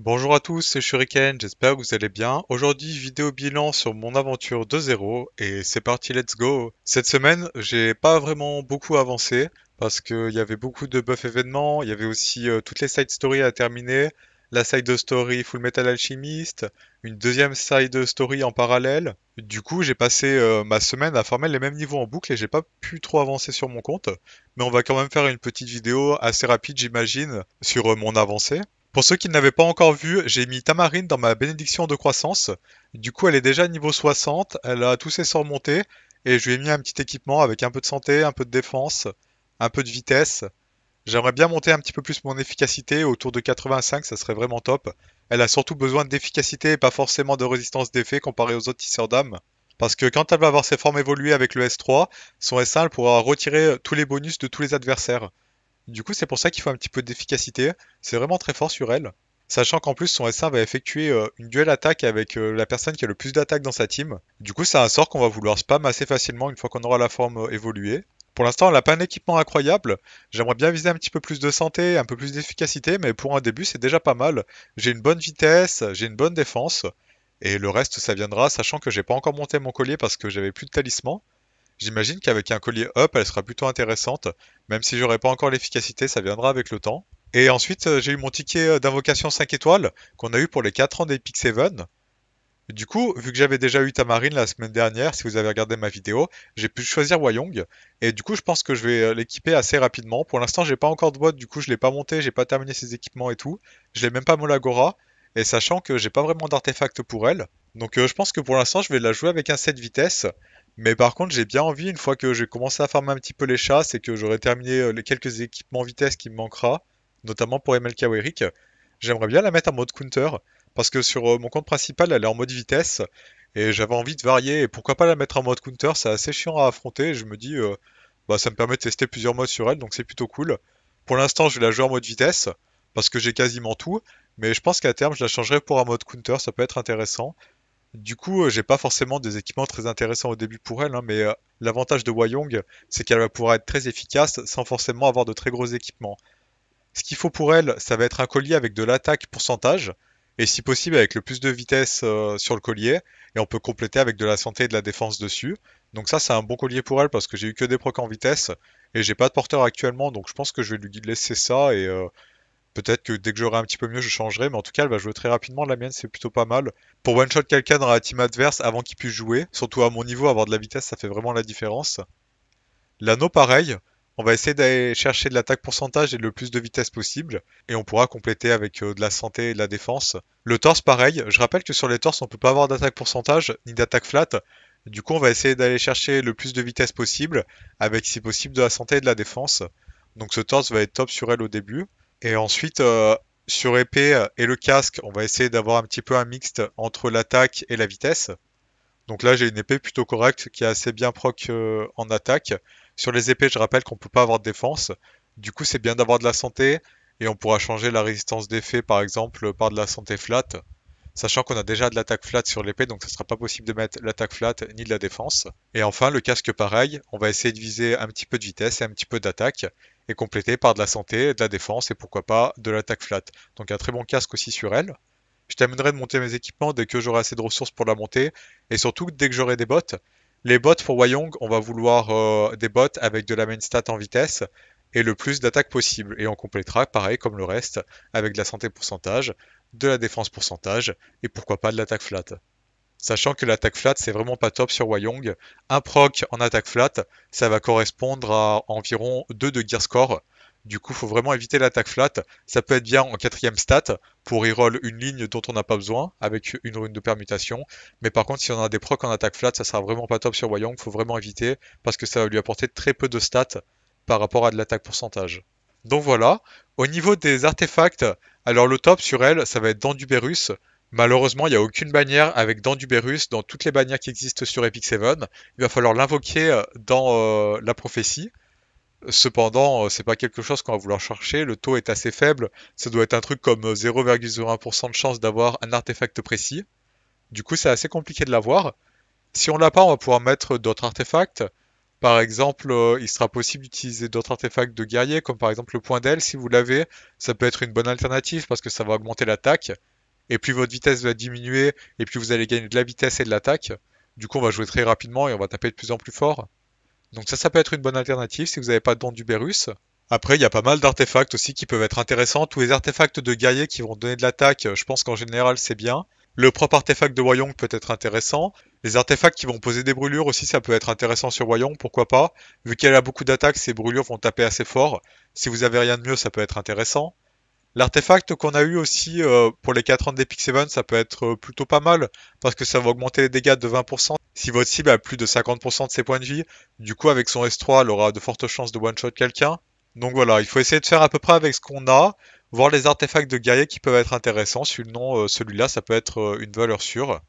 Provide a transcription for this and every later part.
Bonjour à tous, c'est Shuriken, j'espère que vous allez bien. Aujourd'hui, vidéo bilan sur mon aventure 2.0 et c'est parti, let's go Cette semaine, j'ai pas vraiment beaucoup avancé parce qu'il y avait beaucoup de buff événements, il y avait aussi euh, toutes les side stories à terminer, la side story Full Metal Alchemist, une deuxième side story en parallèle. Du coup, j'ai passé euh, ma semaine à former les mêmes niveaux en boucle et j'ai pas pu trop avancer sur mon compte. Mais on va quand même faire une petite vidéo assez rapide, j'imagine, sur euh, mon avancée. Pour ceux qui ne l'avaient pas encore vu, j'ai mis Tamarine dans ma bénédiction de croissance. Du coup, elle est déjà niveau 60, elle a tous ses sorts montés, et je lui ai mis un petit équipement avec un peu de santé, un peu de défense, un peu de vitesse. J'aimerais bien monter un petit peu plus mon efficacité, autour de 85, ça serait vraiment top. Elle a surtout besoin d'efficacité et pas forcément de résistance d'effet comparé aux autres tisseurs d'âme. Parce que quand elle va avoir ses formes évoluées avec le S3, son S1 pourra retirer tous les bonus de tous les adversaires. Du coup, c'est pour ça qu'il faut un petit peu d'efficacité. C'est vraiment très fort sur elle. Sachant qu'en plus, son S1 va effectuer euh, une duel attaque avec euh, la personne qui a le plus d'attaques dans sa team. Du coup, c'est un sort qu'on va vouloir spam assez facilement une fois qu'on aura la forme euh, évoluée. Pour l'instant, elle n'a pas un équipement incroyable. J'aimerais bien viser un petit peu plus de santé, un peu plus d'efficacité, mais pour un début, c'est déjà pas mal. J'ai une bonne vitesse, j'ai une bonne défense. Et le reste, ça viendra, sachant que j'ai pas encore monté mon collier parce que j'avais plus de talisman. J'imagine qu'avec un collier up, elle sera plutôt intéressante. Même si j'aurai pas encore l'efficacité, ça viendra avec le temps. Et ensuite, euh, j'ai eu mon ticket euh, d'invocation 5 étoiles qu'on a eu pour les 4 ans d'Epic 7. Du coup, vu que j'avais déjà eu Tamarine la semaine dernière, si vous avez regardé ma vidéo, j'ai pu choisir Wayong. Et du coup, je pense que je vais euh, l'équiper assez rapidement. Pour l'instant, j'ai pas encore de boîte, du coup, je l'ai pas monté, j'ai pas terminé ses équipements et tout. Je l'ai même pas Molagora. Et sachant que j'ai pas vraiment d'artefacts pour elle. Donc je pense que pour l'instant, je vais la jouer avec un 7 vitesse. Mais par contre, j'ai bien envie, une fois que j'ai commencé à farmer un petit peu les chats, et que j'aurai terminé euh, les quelques équipements vitesse qui me manquera, notamment pour MLK Eric, j'aimerais bien la mettre en mode counter. Parce que sur euh, mon compte principal, elle est en mode vitesse. Et j'avais envie de varier. Et pourquoi pas la mettre en mode counter C'est assez chiant à affronter. Et je me dis, euh, bah, ça me permet de tester plusieurs modes sur elle. Donc c'est plutôt cool. Pour l'instant, je vais la jouer en mode vitesse. Parce que j'ai quasiment tout. Mais je pense qu'à terme, je la changerai pour un mode counter. Ça peut être intéressant. Du coup, euh, j'ai pas forcément des équipements très intéressants au début pour elle, hein, mais euh, l'avantage de Wayong, c'est qu'elle va pouvoir être très efficace sans forcément avoir de très gros équipements. Ce qu'il faut pour elle, ça va être un collier avec de l'attaque pourcentage, et si possible avec le plus de vitesse euh, sur le collier, et on peut compléter avec de la santé et de la défense dessus. Donc ça, c'est un bon collier pour elle parce que j'ai eu que des procs en vitesse, et j'ai pas de porteur actuellement, donc je pense que je vais lui laisser ça, et Peut-être que dès que j'aurai un petit peu mieux, je changerai, mais en tout cas, elle va jouer très rapidement. La mienne, c'est plutôt pas mal. Pour one-shot quelqu'un dans la team adverse avant qu'il puisse jouer, surtout à mon niveau, avoir de la vitesse, ça fait vraiment la différence. L'anneau, pareil. On va essayer d'aller chercher de l'attaque pourcentage et le plus de vitesse possible. Et on pourra compléter avec euh, de la santé et de la défense. Le torse, pareil. Je rappelle que sur les torses, on peut pas avoir d'attaque pourcentage ni d'attaque flat. Du coup, on va essayer d'aller chercher le plus de vitesse possible, avec si possible de la santé et de la défense. Donc ce torse va être top sur elle au début. Et ensuite, euh, sur épée et le casque, on va essayer d'avoir un petit peu un mixte entre l'attaque et la vitesse. Donc là, j'ai une épée plutôt correcte qui est assez bien proc euh, en attaque. Sur les épées, je rappelle qu'on ne peut pas avoir de défense. Du coup, c'est bien d'avoir de la santé et on pourra changer la résistance d'effet par exemple par de la santé flat. Sachant qu'on a déjà de l'attaque flat sur l'épée, donc ce ne sera pas possible de mettre l'attaque flat ni de la défense. Et enfin, le casque pareil, on va essayer de viser un petit peu de vitesse et un petit peu d'attaque et complété par de la santé, de la défense et pourquoi pas de l'attaque flat. Donc un très bon casque aussi sur elle. Je terminerai de monter mes équipements dès que j'aurai assez de ressources pour la monter et surtout dès que j'aurai des bottes. Les bottes pour Wayong, on va vouloir euh, des bottes avec de la main stat en vitesse et le plus d'attaques possible. Et on complétera pareil comme le reste avec de la santé pourcentage, de la défense pourcentage et pourquoi pas de l'attaque flat. Sachant que l'attaque flat, c'est vraiment pas top sur Wyong. Un proc en attaque flat, ça va correspondre à environ 2 de gear score. Du coup, faut vraiment éviter l'attaque flat. Ça peut être bien en quatrième stat pour reroll une ligne dont on n'a pas besoin avec une rune de permutation. Mais par contre, si on a des procs en attaque flat, ça sera vraiment pas top sur Wyong. Faut vraiment éviter parce que ça va lui apporter très peu de stats par rapport à de l'attaque pourcentage. Donc voilà. Au niveau des artefacts, alors le top sur elle, ça va être dans Danduberus. Malheureusement, il n'y a aucune bannière avec Danduberus, dans toutes les bannières qui existent sur Epic Seven. Il va falloir l'invoquer euh, dans euh, la prophétie. Cependant, euh, c'est pas quelque chose qu'on va vouloir chercher. Le taux est assez faible. Ça doit être un truc comme 0,01% de chance d'avoir un artefact précis. Du coup, c'est assez compliqué de l'avoir. Si on l'a pas, on va pouvoir mettre d'autres artefacts. Par exemple, il sera possible d'utiliser d'autres artefacts de guerrier, comme par exemple le point d'aile si vous l'avez. Ça peut être une bonne alternative parce que ça va augmenter l'attaque et plus votre vitesse va diminuer, et plus vous allez gagner de la vitesse et de l'attaque. Du coup, on va jouer très rapidement et on va taper de plus en plus fort. Donc ça, ça peut être une bonne alternative si vous n'avez pas de don du Berus. Après, il y a pas mal d'artefacts aussi qui peuvent être intéressants. Tous les artefacts de guerriers qui vont donner de l'attaque, je pense qu'en général, c'est bien. Le propre artefact de Wayong peut être intéressant. Les artefacts qui vont poser des brûlures aussi, ça peut être intéressant sur Wayong, pourquoi pas. Vu qu'elle a beaucoup d'attaques, ses brûlures vont taper assez fort. Si vous avez rien de mieux, ça peut être intéressant. L'artefact qu'on a eu aussi euh, pour les 4 ans depic 7, ça peut être euh, plutôt pas mal, parce que ça va augmenter les dégâts de 20% si votre cible a plus de 50% de ses points de vie. Du coup, avec son S3, elle aura de fortes chances de one-shot quelqu'un. Donc voilà, il faut essayer de faire à peu près avec ce qu'on a, voir les artefacts de guerrier qui peuvent être intéressants, sinon euh, celui-là, ça peut être une valeur sûre.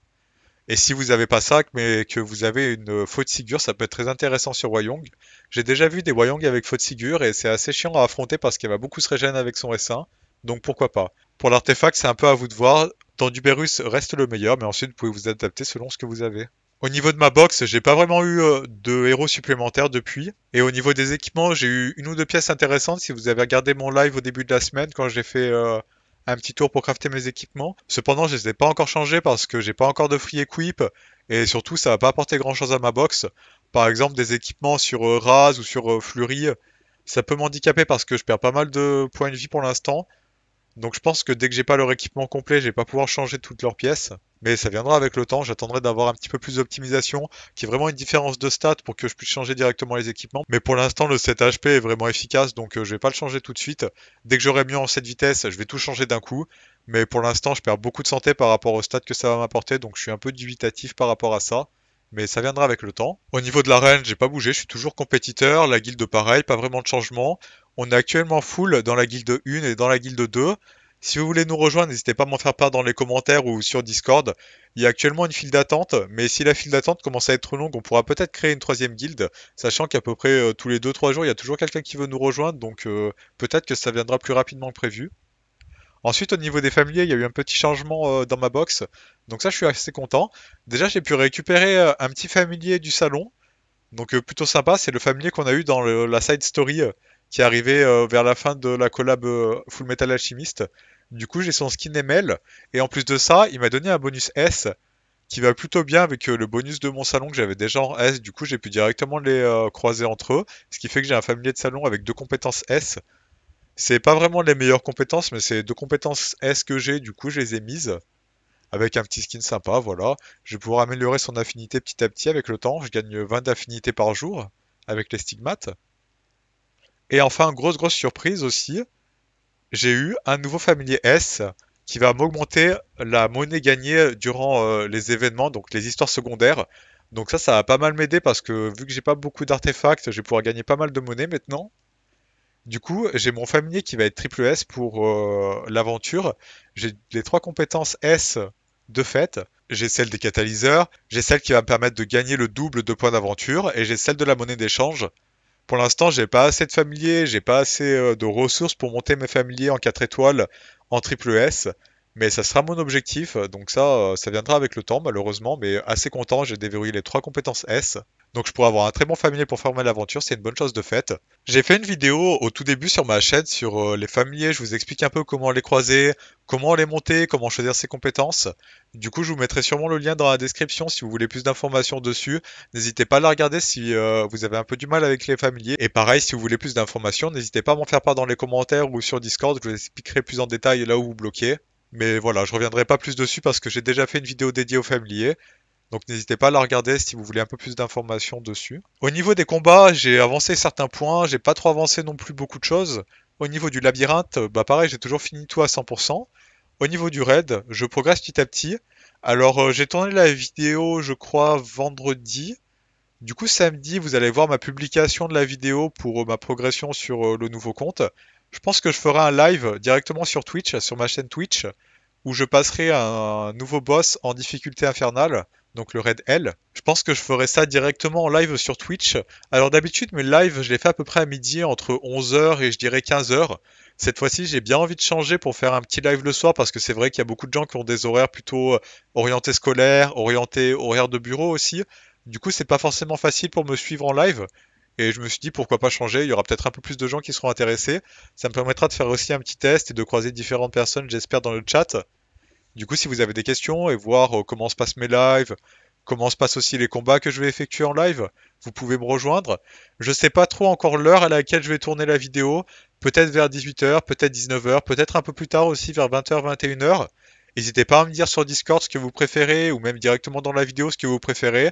Et si vous n'avez pas ça, mais que vous avez une faute figure, ça peut être très intéressant sur Wyong. J'ai déjà vu des wyong avec faute figure et c'est assez chiant à affronter parce qu'il va beaucoup se régénérer avec son S1. Donc pourquoi pas. Pour l'artefact, c'est un peu à vous de voir. Dans reste le meilleur, mais ensuite vous pouvez vous adapter selon ce que vous avez. Au niveau de ma box, j'ai pas vraiment eu euh, de héros supplémentaires depuis. Et au niveau des équipements, j'ai eu une ou deux pièces intéressantes. Si vous avez regardé mon live au début de la semaine, quand j'ai fait euh, un petit tour pour crafter mes équipements. Cependant, je ne les ai pas encore changés parce que j'ai pas encore de free equip. Et surtout, ça va pas apporter grand chose à ma box. Par exemple, des équipements sur euh, Raz ou sur Flurry, ça peut m'handicaper parce que je perds pas mal de points de vie pour l'instant. Donc je pense que dès que j'ai pas leur équipement complet, je vais pas pouvoir changer toutes leurs pièces. Mais ça viendra avec le temps, j'attendrai d'avoir un petit peu plus d'optimisation, qui est vraiment une différence de stats pour que je puisse changer directement les équipements. Mais pour l'instant, le 7 HP est vraiment efficace, donc euh, je vais pas le changer tout de suite. Dès que j'aurai mieux en cette vitesse, je vais tout changer d'un coup. Mais pour l'instant, je perds beaucoup de santé par rapport aux stats que ça va m'apporter, donc je suis un peu dubitatif par rapport à ça mais ça viendra avec le temps. Au niveau de la l'arène, j'ai pas bougé, je suis toujours compétiteur, la guilde pareil, pas vraiment de changement. On est actuellement full dans la guilde 1 et dans la guilde 2. Si vous voulez nous rejoindre, n'hésitez pas à m'en faire part dans les commentaires ou sur Discord. Il y a actuellement une file d'attente, mais si la file d'attente commence à être trop longue, on pourra peut-être créer une troisième guilde, sachant qu'à peu près euh, tous les 2-3 jours, il y a toujours quelqu'un qui veut nous rejoindre, donc euh, peut-être que ça viendra plus rapidement que prévu. Ensuite, au niveau des familiers, il y a eu un petit changement euh, dans ma box, donc ça je suis assez content. Déjà, j'ai pu récupérer un petit familier du salon, donc plutôt sympa, c'est le familier qu'on a eu dans la side story qui est arrivé euh, vers la fin de la collab euh, Full Metal Alchemist. Du coup, j'ai son skin ML, et en plus de ça, il m'a donné un bonus S qui va plutôt bien avec euh, le bonus de mon salon que j'avais déjà en S. Du coup, j'ai pu directement les croiser entre eux, ce qui fait que j'ai un familier de salon avec deux compétences S. C'est pas vraiment les meilleures compétences, mais c'est deux compétences S que j'ai, du coup, je les ai mises avec un petit skin sympa, voilà. Je vais pouvoir améliorer son affinité petit à petit avec le temps. Je gagne 20 affinités par jour avec les stigmates. Et enfin, grosse grosse surprise aussi, j'ai eu un nouveau familier S qui va m'augmenter la monnaie gagnée durant euh, les événements, donc les histoires secondaires. Donc ça, ça va pas mal m'aider parce que vu que j'ai pas beaucoup d'artefacts, je vais pouvoir gagner pas mal de monnaie maintenant. Du coup, j'ai mon familier qui va être triple S pour euh, l'aventure. J'ai les trois compétences S de fait. J'ai celle des catalyseurs, j'ai celle qui va me permettre de gagner le double de points d'aventure, et j'ai celle de la monnaie d'échange pour l'instant, j'ai pas assez de familiers, j'ai pas assez euh, de ressources pour monter mes familiers en 4 étoiles en triple S. Mais ça sera mon objectif, donc ça, euh, ça viendra avec le temps malheureusement, mais assez content, j'ai déverrouillé les trois compétences S. Donc je pourrais avoir un très bon familier pour former l'aventure, c'est une bonne chose de faite. J'ai fait une vidéo au tout début sur ma chaîne sur euh, les familiers, je vous explique un peu comment les croiser, comment les monter, comment choisir ses compétences. Du coup je vous mettrai sûrement le lien dans la description si vous voulez plus d'informations dessus. N'hésitez pas à la regarder si euh, vous avez un peu du mal avec les familiers. Et pareil si vous voulez plus d'informations, n'hésitez pas à m'en faire part dans les commentaires ou sur Discord, je vous expliquerai plus en détail là où vous bloquez. Mais voilà, je reviendrai pas plus dessus parce que j'ai déjà fait une vidéo dédiée au familiers. Donc n'hésitez pas à la regarder si vous voulez un peu plus d'informations dessus. Au niveau des combats, j'ai avancé certains points, j'ai pas trop avancé non plus beaucoup de choses. Au niveau du labyrinthe, bah pareil, j'ai toujours fini tout à 100%. Au niveau du raid, je progresse petit à petit. Alors euh, j'ai tourné la vidéo, je crois, vendredi. Du coup, samedi, vous allez voir ma publication de la vidéo pour euh, ma progression sur euh, le nouveau compte. Je pense que je ferai un live directement sur Twitch, sur ma chaîne Twitch, où je passerai un nouveau boss en difficulté infernale, donc le Red L. Je pense que je ferai ça directement en live sur Twitch. Alors d'habitude, mes lives, je les fais à peu près à midi, entre 11h et je dirais 15h. Cette fois-ci, j'ai bien envie de changer pour faire un petit live le soir parce que c'est vrai qu'il y a beaucoup de gens qui ont des horaires plutôt euh, orientés scolaires, orientés horaires de bureau aussi. Du coup, c'est pas forcément facile pour me suivre en live. Et je me suis dit pourquoi pas changer, il y aura peut-être un peu plus de gens qui seront intéressés. Ça me permettra de faire aussi un petit test et de croiser différentes personnes, j'espère, dans le chat. Du coup, si vous avez des questions et voir euh, comment se passent mes lives, comment se passent aussi les combats que je vais effectuer en live, vous pouvez me rejoindre. Je ne sais pas trop encore l'heure à laquelle je vais tourner la vidéo, peut-être vers 18h, peut-être 19h, peut-être un peu plus tard aussi vers 20h, 21h. N'hésitez pas à me dire sur Discord ce que vous préférez ou même directement dans la vidéo ce que vous préférez.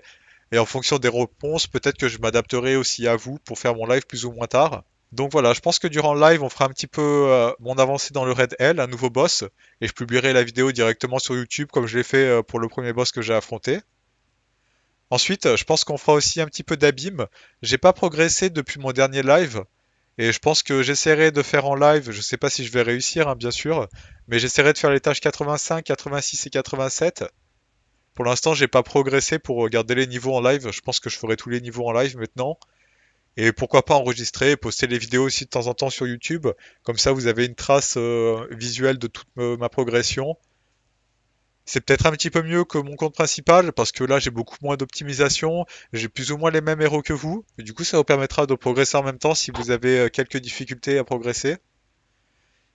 Et en fonction des réponses, peut-être que je m'adapterai aussi à vous pour faire mon live plus ou moins tard. Donc voilà, je pense que durant le live, on fera un petit peu euh, mon avancée dans le Red L, un nouveau boss, et je publierai la vidéo directement sur YouTube comme je l'ai fait euh, pour le premier boss que j'ai affronté. Ensuite, je pense qu'on fera aussi un petit peu d'abîme. J'ai pas progressé depuis mon dernier live, et je pense que j'essaierai de faire en live, je sais pas si je vais réussir, hein, bien sûr, mais j'essaierai de faire les tâches 85, 86 et 87. Pour l'instant, j'ai pas progressé pour regarder les niveaux en live. Je pense que je ferai tous les niveaux en live maintenant. Et pourquoi pas enregistrer et poster les vidéos aussi de temps en temps sur YouTube. Comme ça, vous avez une trace euh, visuelle de toute euh, ma progression. C'est peut-être un petit peu mieux que mon compte principal parce que là j'ai beaucoup moins d'optimisation, j'ai plus ou moins les mêmes héros que vous. du coup ça vous permettra de progresser en même temps si vous avez euh, quelques difficultés à progresser.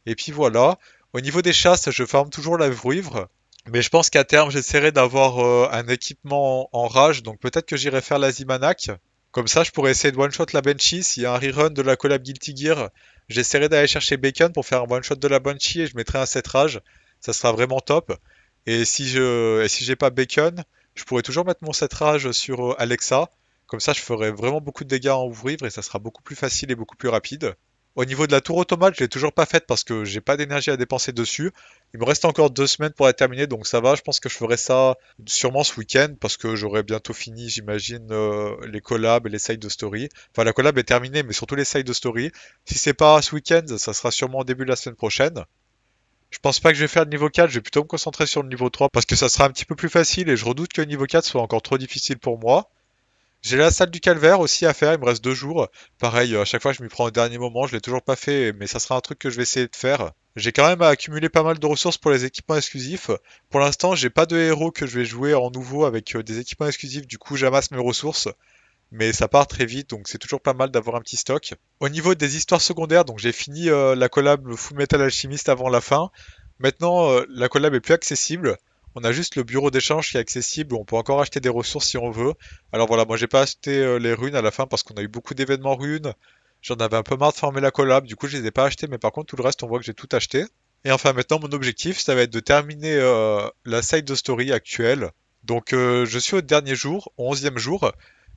Et puis voilà, au niveau des chasses, je farme toujours la Vruivre. Mais je pense qu'à terme, j'essaierai d'avoir euh, un équipement en, rage. Donc peut-être que j'irai faire la Zimanak. Comme ça, je pourrais essayer de one-shot la Banshee. S'il y a un rerun de la collab Guilty Gear, j'essaierai d'aller chercher Bacon pour faire un one-shot de la Banshee et je mettrai un 7 rage. Ça sera vraiment top. Et si je et si j'ai pas Bacon, je pourrais toujours mettre mon 7 rage sur euh, Alexa. Comme ça, je ferai vraiment beaucoup de dégâts en ouvrir et ça sera beaucoup plus facile et beaucoup plus rapide. Au niveau de la tour automate, je l'ai toujours pas faite parce que j'ai pas d'énergie à dépenser dessus. Il me reste encore deux semaines pour la terminer, donc ça va. Je pense que je ferai ça sûrement ce week-end parce que j'aurai bientôt fini, j'imagine, euh, les collabs et les side story. Enfin, la collab est terminée, mais surtout les side story. Si c'est pas ce week-end, ça sera sûrement au début de la semaine prochaine. Je pense pas que je vais faire le niveau 4, je vais plutôt me concentrer sur le niveau 3 parce que ça sera un petit peu plus facile et je redoute que le niveau 4 soit encore trop difficile pour moi. J'ai la salle du calvaire aussi à faire, il me reste deux jours. Pareil, à chaque fois je m'y prends au dernier moment, je l'ai toujours pas fait, mais ça sera un truc que je vais essayer de faire. J'ai quand même à accumuler pas mal de ressources pour les équipements exclusifs. Pour l'instant, j'ai pas de héros que je vais jouer en nouveau avec euh, des équipements exclusifs, du coup j'amasse mes ressources mais ça part très vite, donc c'est toujours pas mal d'avoir un petit stock. Au niveau des histoires secondaires, donc j'ai fini euh, la collab Full Metal Alchimiste avant la fin. Maintenant, euh, la collab est plus accessible. On a juste le bureau d'échange qui est accessible, où on peut encore acheter des ressources si on veut. Alors voilà, moi j'ai pas acheté euh, les runes à la fin parce qu'on a eu beaucoup d'événements runes. J'en avais un peu marre de former la collab, du coup je les ai pas achetés, mais par contre tout le reste on voit que j'ai tout acheté. Et enfin maintenant mon objectif ça va être de terminer euh, la side story actuelle. Donc euh, je suis au dernier jour, au 11e jour.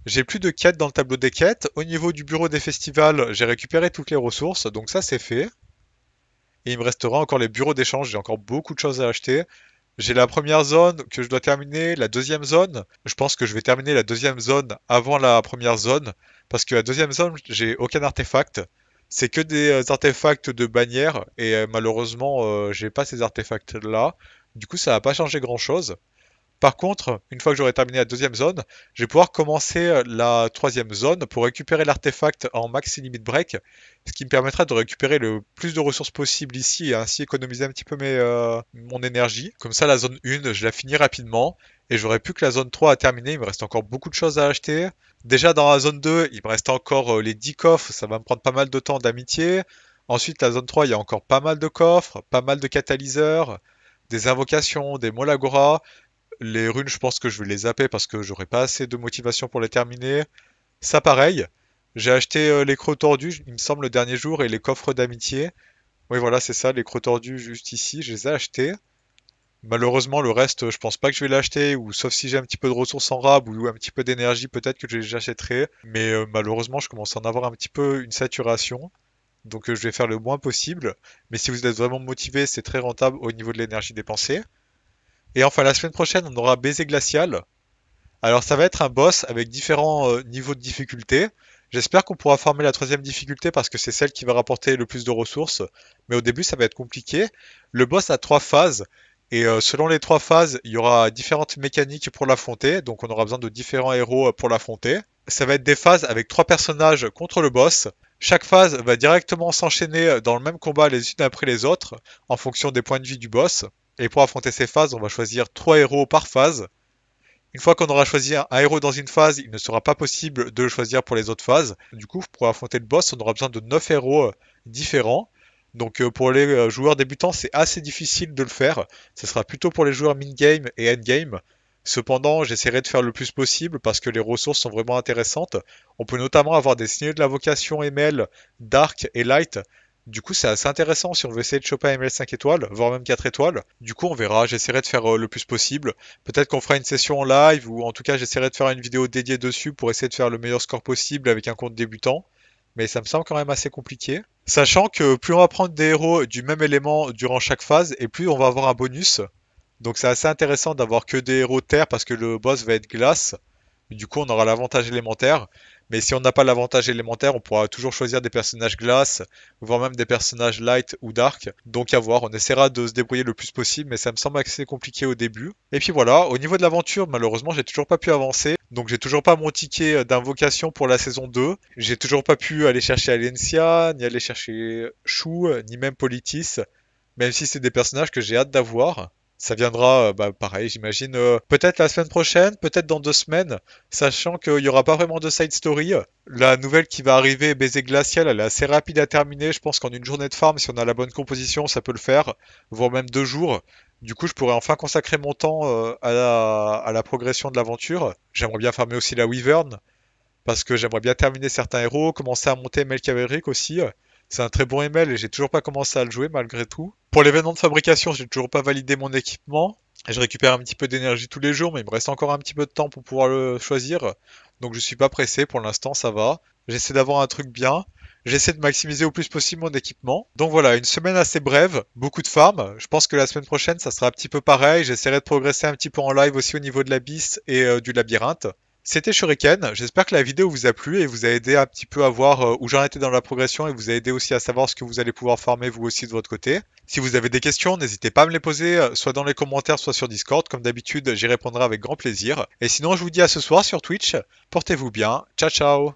J'ai plus de quêtes dans le tableau des quêtes. Au niveau du bureau des festivals, j'ai récupéré toutes les ressources, donc ça c'est fait. Et il me restera encore les bureaux d'échange, j'ai encore beaucoup de choses à acheter. J'ai la première zone que je dois terminer, la deuxième zone. Je pense que je vais terminer la deuxième zone avant la première zone, parce que la deuxième zone, j'ai aucun artefact. C'est que des euh, artefacts de bannière, et euh, malheureusement, euh, j'ai pas ces artefacts-là. Du coup, ça n'a pas changé grand-chose. Par contre, une fois que j'aurai terminé la deuxième zone, je vais pouvoir commencer euh, la troisième zone pour récupérer l'artefact en maxi limit break, ce qui me permettra de récupérer le plus de ressources possible ici et ainsi économiser un petit peu euh, mon énergie. Comme ça, la zone 1, je la finis rapidement et j'aurai plus que la zone 3 à terminer. Il me reste encore beaucoup de choses à acheter. Déjà dans la zone 2, il me reste encore euh, les 10 coffres, ça va me prendre pas mal de temps d'amitié. Ensuite, la zone 3, il y a encore pas mal de coffres, pas mal de catalyseurs, des invocations, des molagora. Les runes, je pense que je vais les zapper parce que j'aurai pas assez de motivation pour les terminer. Ça, pareil. J'ai acheté euh, les crocs tordus, il me semble, le dernier jour, et les coffres d'amitié. Oui, voilà, c'est ça, les crocs juste ici, je les ai achetés. Malheureusement, le reste, je pense pas que je vais l'acheter, ou sauf si j'ai un petit peu de ressources en rab ou un petit peu d'énergie, peut-être que je les achèterai. Mais euh, malheureusement, je commence à en avoir un petit peu une saturation. Donc euh, je vais faire le moins possible. Mais si vous êtes vraiment motivé, c'est très rentable au niveau de l'énergie dépensée. Et enfin, la semaine prochaine, on aura Baiser Glacial. Alors, ça va être un boss avec différents euh, niveaux de difficulté. J'espère qu'on pourra former la troisième difficulté parce que c'est celle qui va rapporter le plus de ressources. Mais au début, ça va être compliqué. Le boss a trois phases. Et euh, selon les trois phases, il y aura différentes mécaniques pour l'affronter. Donc, on aura besoin de différents héros euh, pour l'affronter. Ça va être des phases avec trois personnages contre le boss. Chaque phase va directement s'enchaîner dans le même combat les unes après les autres en fonction des points de vie du boss. Et pour affronter ces phases, on va choisir 3 héros par phase. Une fois qu'on aura choisi un héros dans une phase, il ne sera pas possible de le choisir pour les autres phases. Du coup, pour affronter le boss, on aura besoin de 9 héros euh, différents. Donc euh, pour les euh, joueurs débutants, c'est assez difficile de le faire. Ce sera plutôt pour les joueurs mid-game et end-game. Cependant, j'essaierai de faire le plus possible parce que les ressources sont vraiment intéressantes. On peut notamment avoir des signaux de la vocation ML, Dark et Light du coup, c'est assez intéressant si on veut essayer de choper un ml 5 étoiles, voire même 4 étoiles. Du coup, on verra, j'essaierai de faire euh, le plus possible. Peut-être qu'on fera une session en live ou en tout cas, j'essaierai de faire une vidéo dédiée dessus pour essayer de faire le meilleur score possible avec un compte débutant. Mais ça me semble quand même assez compliqué. Sachant que plus on va prendre des héros du même élément durant chaque phase et plus on va avoir un bonus. Donc c'est assez intéressant d'avoir que des héros terre parce que le boss va être glace du coup, on aura l'avantage élémentaire. Mais si on n'a pas l'avantage élémentaire, on pourra toujours choisir des personnages glace, voire même des personnages light ou dark. Donc à voir, on essaiera de se débrouiller le plus possible, mais ça me semble assez compliqué au début. Et puis voilà, au niveau de l'aventure, malheureusement, j'ai toujours pas pu avancer. Donc j'ai toujours pas mon ticket euh, d'invocation pour la saison 2. J'ai toujours pas pu aller chercher Alencia, ni aller chercher Chou, euh, ni même Politis. Même si c'est des personnages que j'ai hâte d'avoir. Ça viendra, euh, bah, pareil, j'imagine, euh, peut-être la semaine prochaine, peut-être dans deux semaines, sachant qu'il n'y aura pas vraiment de side story. La nouvelle qui va arriver, Baiser Glacial, elle est assez rapide à terminer. Je pense qu'en une journée de farm, si on a la bonne composition, ça peut le faire, voire même deux jours. Du coup, je pourrais enfin consacrer mon temps euh, à, la, progression de l'aventure. J'aimerais bien farmer aussi la Wyvern, parce que j'aimerais bien terminer certains héros, commencer à monter melchioric aussi. C'est un très bon ML et j'ai toujours pas commencé à le jouer malgré tout. Pour l'événement de fabrication, j'ai toujours pas validé mon équipement. je récupère un petit peu d'énergie tous les jours, mais il me reste encore un petit peu de temps pour pouvoir le choisir. Donc je suis pas pressé, pour l'instant ça va. J'essaie d'avoir un truc bien. J'essaie de maximiser au plus possible mon équipement. Donc voilà, une semaine assez brève, beaucoup de farm. Je pense que la semaine prochaine, ça sera un petit peu pareil. J'essaierai de progresser un petit peu en live aussi au niveau de l'abysse et euh, du labyrinthe. C'était Shuriken, j'espère que la vidéo vous a plu et vous a aidé un petit peu à voir euh, où j'en étais dans la progression et vous a aidé aussi à savoir ce que vous allez pouvoir former vous aussi de votre côté. Si vous avez des questions, n'hésitez pas à me les poser, euh, soit dans les commentaires, soit sur Discord. Comme d'habitude, j'y répondrai avec grand plaisir. Et sinon, je vous dis à ce soir sur Twitch. Portez-vous bien. Ciao, ciao